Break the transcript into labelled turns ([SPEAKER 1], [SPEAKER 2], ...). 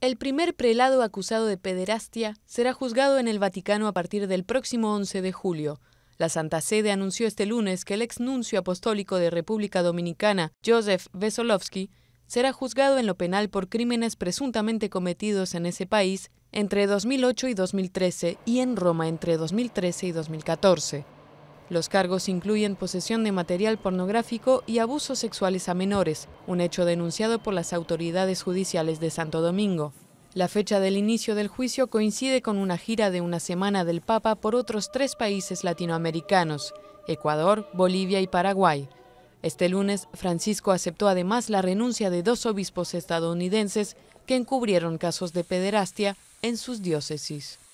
[SPEAKER 1] El primer prelado acusado de pederastia será juzgado en el Vaticano a partir del próximo 11 de julio. La Santa Sede anunció este lunes que el ex nuncio apostólico de República Dominicana, Joseph Vesolowski, será juzgado en lo penal por crímenes presuntamente cometidos en ese país entre 2008 y 2013 y en Roma entre 2013 y 2014. Los cargos incluyen posesión de material pornográfico y abusos sexuales a menores, un hecho denunciado por las autoridades judiciales de Santo Domingo. La fecha del inicio del juicio coincide con una gira de una semana del Papa por otros tres países latinoamericanos, Ecuador, Bolivia y Paraguay. Este lunes, Francisco aceptó además la renuncia de dos obispos estadounidenses que encubrieron casos de pederastia en sus diócesis.